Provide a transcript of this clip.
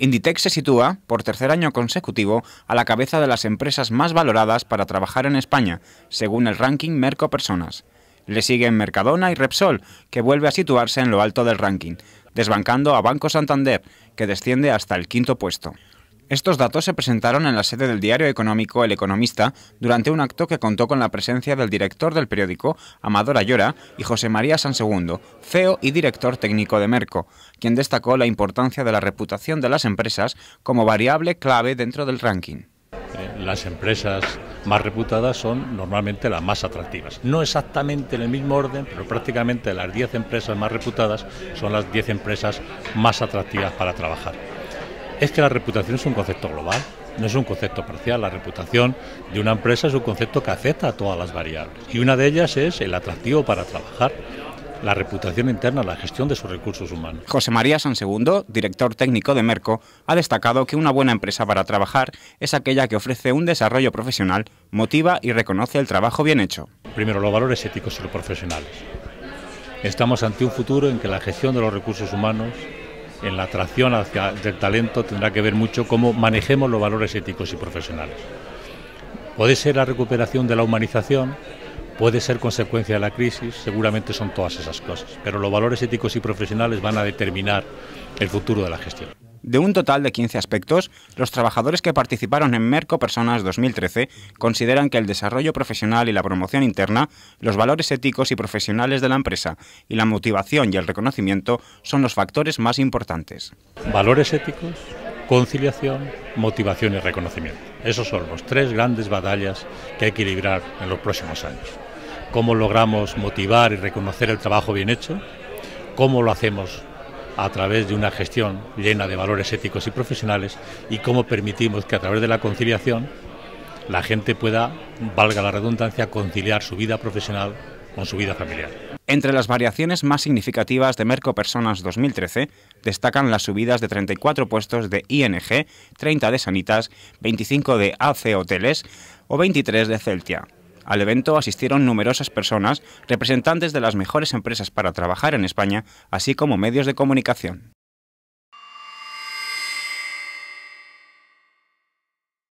Inditex se sitúa, por tercer año consecutivo, a la cabeza de las empresas más valoradas para trabajar en España, según el ranking Merco Personas. Le siguen Mercadona y Repsol, que vuelve a situarse en lo alto del ranking, desbancando a Banco Santander, que desciende hasta el quinto puesto. Estos datos se presentaron en la sede del diario económico El Economista durante un acto que contó con la presencia del director del periódico, Amador Ayora, y José María Sansegundo, CEO y director técnico de Merco, quien destacó la importancia de la reputación de las empresas como variable clave dentro del ranking. Eh, las empresas más reputadas son normalmente las más atractivas. No exactamente en el mismo orden, pero prácticamente las 10 empresas más reputadas son las 10 empresas más atractivas para trabajar es que la reputación es un concepto global, no es un concepto parcial. La reputación de una empresa es un concepto que afecta a todas las variables y una de ellas es el atractivo para trabajar la reputación interna, la gestión de sus recursos humanos. José María Sansegundo, director técnico de Merco, ha destacado que una buena empresa para trabajar es aquella que ofrece un desarrollo profesional, motiva y reconoce el trabajo bien hecho. Primero, los valores éticos y los profesionales. Estamos ante un futuro en que la gestión de los recursos humanos en la atracción hacia el talento tendrá que ver mucho cómo manejemos los valores éticos y profesionales. Puede ser la recuperación de la humanización, puede ser consecuencia de la crisis, seguramente son todas esas cosas, pero los valores éticos y profesionales van a determinar el futuro de la gestión. De un total de 15 aspectos, los trabajadores que participaron en Merco Personas 2013 consideran que el desarrollo profesional y la promoción interna, los valores éticos y profesionales de la empresa y la motivación y el reconocimiento son los factores más importantes. Valores éticos, conciliación, motivación y reconocimiento. Esos son los tres grandes batallas que hay que librar en los próximos años. ¿Cómo logramos motivar y reconocer el trabajo bien hecho? ¿Cómo lo hacemos a través de una gestión llena de valores éticos y profesionales y cómo permitimos que a través de la conciliación la gente pueda, valga la redundancia, conciliar su vida profesional con su vida familiar. Entre las variaciones más significativas de Merco Personas 2013 destacan las subidas de 34 puestos de ING, 30 de Sanitas, 25 de AC Hoteles o 23 de Celtia. Al evento asistieron numerosas personas, representantes de las mejores empresas para trabajar en España, así como medios de comunicación.